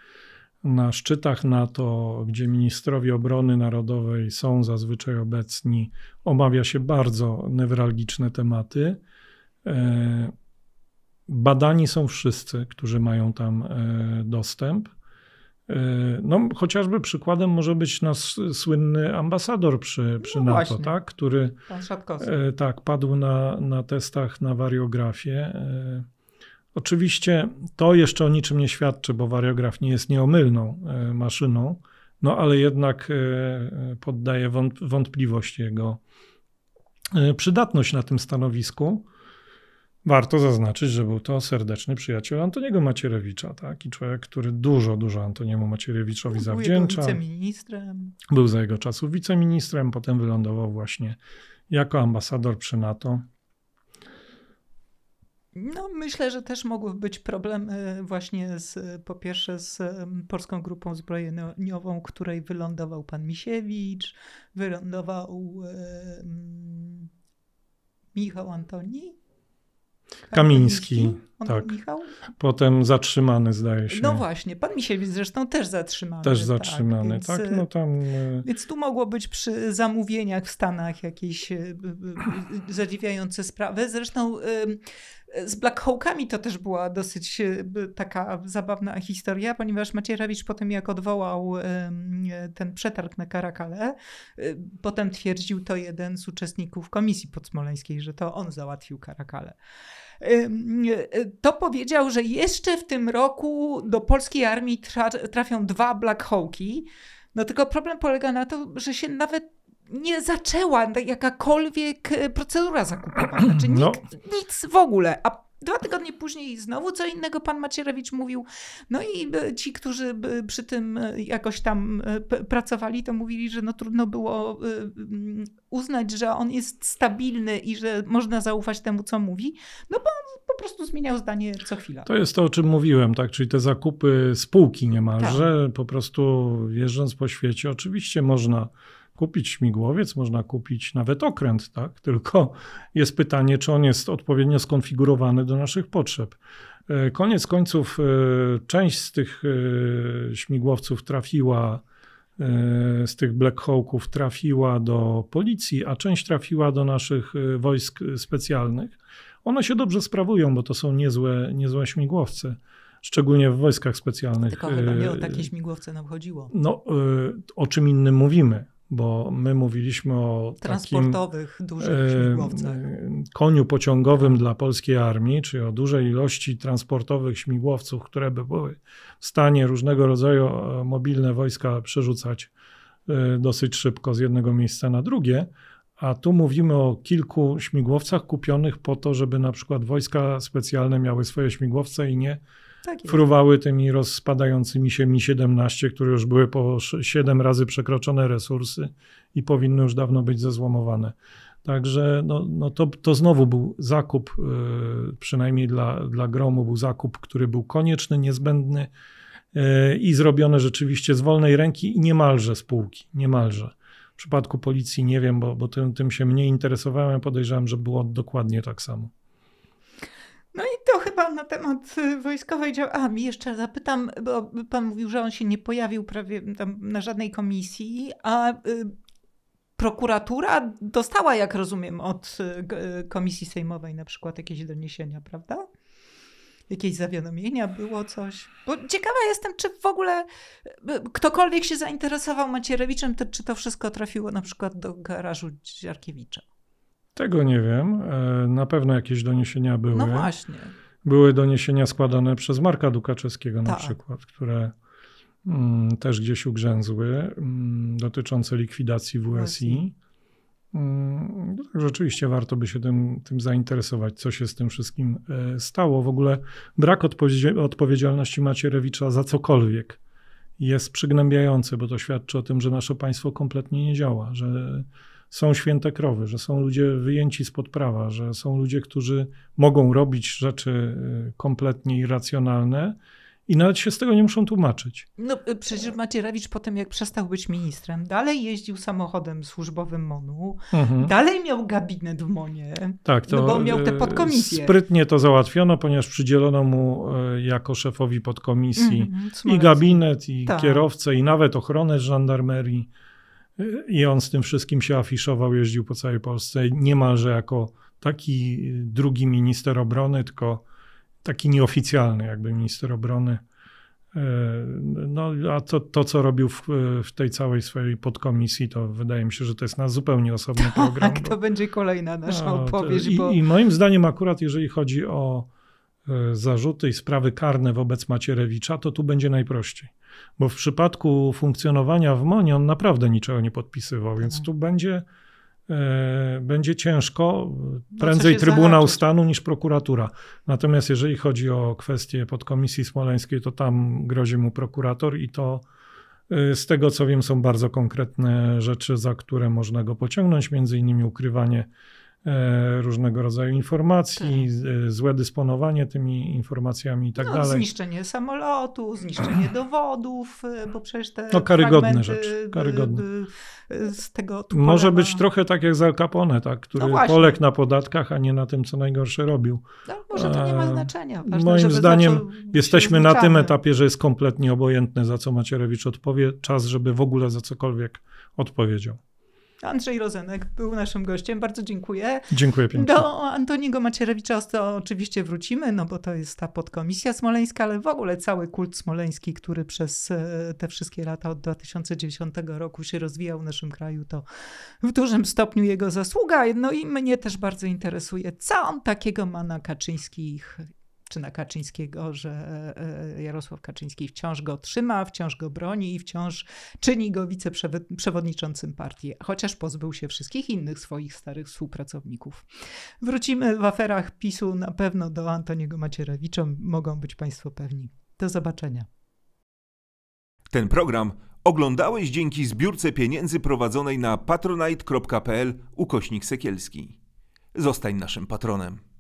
Na szczytach NATO, gdzie ministrowie obrony narodowej są zazwyczaj obecni, omawia się bardzo newralgiczne tematy. E, badani są wszyscy, którzy mają tam e, dostęp. Yy, no, chociażby przykładem może być nasz słynny ambasador przy, przy no NATO, tak? który yy, tak, padł na, na testach na wariografię. Yy, oczywiście to jeszcze o niczym nie świadczy, bo wariograf nie jest nieomylną maszyną, no ale jednak poddaje wątpliwość jego przydatność na tym stanowisku. Warto zaznaczyć, że był to serdeczny przyjaciel Antoniego Macierewicza, tak? I człowiek, który dużo, dużo Antoniemu Macierewiczowi zawdzięcza. Był wiceministrem. Był za jego czasu wiceministrem, potem wylądował właśnie jako ambasador przy NATO.
No, myślę, że też mogły być problemy e, właśnie z, po pierwsze z Polską Grupą Zbrojeniową, której wylądował pan Misiewicz, wylądował e, Michał Antoni.
Kamiński. On, tak. Michał? Potem zatrzymany, zdaje się. No
właśnie, pan Misiewicz zresztą też zatrzymany. Też tak, zatrzymany, tak. Więc, tak? E, no tam... E, więc tu mogło być przy zamówieniach w Stanach jakieś e, zadziwiające sprawy. Zresztą z Black Hawkami to też była dosyć e, taka zabawna historia, ponieważ Macierewicz po tym jak odwołał ten przetarg na Karakale, e, potem twierdził to jeden z uczestników komisji podsmoleńskiej, że to on załatwił Karakale e, to powiedział, że jeszcze w tym roku do polskiej armii trafią dwa Black Hawki. No tylko problem polega na to, że się nawet nie zaczęła jakakolwiek e, procedura zakupowa. Znaczy no. nic w ogóle. A Dwa tygodnie później znowu co innego pan Macierewicz mówił. No i e, ci, którzy e, przy tym jakoś tam pracowali, to mówili, że no trudno było mm, uznać, że on jest stabilny i że można zaufać temu, co mówi, no bo on po prostu zmieniał zdanie co chwila. To jest
to, o czym mówiłem, tak? Czyli te zakupy spółki niemalże, tak. po prostu jeżdżąc po świecie, oczywiście można kupić śmigłowiec, można kupić nawet okręt, tak? Tylko jest pytanie, czy on jest odpowiednio skonfigurowany do naszych potrzeb. E, koniec końców, e, część z tych e, śmigłowców trafiła, z tych Black Hawków trafiła do policji, a część trafiła do naszych wojsk specjalnych. One się dobrze sprawują, bo to są niezłe, niezłe śmigłowce szczególnie w wojskach specjalnych. Tylko chyba nie o takie śmigłowce nam chodziło. No, o czym innym mówimy bo my mówiliśmy o transportowych takim, dużych śmigłowcach. Koniu pociągowym tak. dla polskiej armii, czyli o dużej ilości transportowych śmigłowców, które by były w stanie różnego rodzaju e, mobilne wojska przerzucać e, dosyć szybko z jednego miejsca na drugie. A tu mówimy o kilku śmigłowcach kupionych po to, żeby na przykład wojska specjalne miały swoje śmigłowce i nie tak fruwały tymi rozpadającymi się Mi-17, które już były po 7 razy przekroczone resursy i powinny już dawno być zezłomowane. Także no, no to, to znowu był zakup, y, przynajmniej dla, dla gromu, był zakup, który był konieczny, niezbędny y, i zrobiony rzeczywiście z wolnej ręki i niemalże spółki, niemalże. W przypadku policji nie wiem, bo, bo tym, tym się mniej interesowałem, podejrzewam, że było dokładnie tak samo
na temat y, wojskowej działalności. A, jeszcze zapytam, bo pan mówił, że on się nie pojawił prawie na żadnej komisji, a y, prokuratura dostała, jak rozumiem, od y, komisji sejmowej na przykład jakieś doniesienia, prawda? jakieś zawiadomienia było, coś. Bo ciekawa jestem, czy w ogóle ktokolwiek się zainteresował Macierewiczem, to czy to wszystko trafiło na przykład do garażu Dziarkiewicza?
Tego nie wiem. E, na pewno jakieś doniesienia były. No właśnie. Były doniesienia składane przez Marka Dukaczewskiego na Ta. przykład, które mm, też gdzieś ugrzęzły, mm, dotyczące likwidacji WSI. Mm, no tak, rzeczywiście warto by się tym, tym, zainteresować, co się z tym wszystkim e, stało. W ogóle brak odpowiedzialności Macierewicza za cokolwiek jest przygnębiający, bo to świadczy o tym, że nasze państwo kompletnie nie działa, że są święte krowy, że są ludzie wyjęci spod prawa, że są ludzie, którzy mogą robić rzeczy y, kompletnie irracjonalne. I nawet się z tego nie muszą tłumaczyć.
No y, przecież Macierewicz po tym, jak przestał być ministrem, dalej jeździł samochodem służbowym MONU, mhm. dalej miał gabinet w MONie. Tak, to no bo miał te y, podkomisje.
Sprytnie to załatwiono, ponieważ przydzielono mu jako szefowi podkomisji mhm, i gabinet, i tak. kierowcę, i nawet ochronę żandarmerii. I on z tym wszystkim się afiszował, jeździł po całej Polsce niemalże jako taki drugi minister obrony, tylko taki nieoficjalny jakby minister obrony. E, no, a to, to co robił w, w, tej całej swojej podkomisji, to wydaje mi się, że to jest na zupełnie osobny tak, program. Tak, to
będzie kolejna nasza no, opowieść. I, bo... I moim
zdaniem akurat, jeżeli chodzi o e, zarzuty i sprawy karne wobec Macierewicza, to tu będzie najprościej. Bo w przypadku funkcjonowania w MONI on naprawdę niczego nie podpisywał, więc mhm. tu będzie, e, będzie ciężko, e, no, prędzej Trybunał Stanu niż prokuratura. Natomiast jeżeli chodzi o kwestię podkomisji smoleńskiej, to tam grozi mu prokurator i to. E, z tego co wiem, są bardzo konkretne rzeczy, za które można go pociągnąć, między innymi ukrywanie E, różnego rodzaju informacji, tak. E, złe dysponowanie tymi informacjami i tak no, dalej.
Zniszczenie samolotu, zniszczenie dowodów, e, bo przecież te. No, karygodne rzeczy. Karygodne. Z tego Może
być no. trochę tak jak z Al Capone, tak, no który no poległ na podatkach, a nie na tym, co najgorsze robił. No, może to nie ma znaczenia. Ważne, Moim zdaniem jesteśmy na tym etapie, że jest kompletnie obojętne, za co Macierewicz odpowie. Czas, żeby w ogóle za cokolwiek odpowiedział.
Andrzej Rozenek był naszym gościem. Bardzo dziękuję. Dziękuję pięknie. Do Antoniego Macierewicza to oczywiście wrócimy, no bo to jest ta podkomisja smoleńska, ale w ogóle cały kult smoleński, który przez e, te wszystkie lata od 2010 roku się rozwijał w naszym kraju, to w dużym stopniu jego zasługa. No i mnie też bardzo interesuje, co on takiego ma na Kaczyńskich czy na Kaczyńskiego, że e, e, Jarosław Kaczyński wciąż go trzyma, wciąż go broni i wciąż czyni go wiceprzewodniczącym partii, chociaż pozbył się wszystkich innych swoich starych współpracowników. Wrócimy w aferach PiSu na pewno do Antoniego Macierewicza, mogą być Państwo pewni. Do zobaczenia.
Ten program oglądałeś dzięki zbiórce pieniędzy prowadzonej na patronite.pl ukośnik Sekielski. Zostań naszym patronem.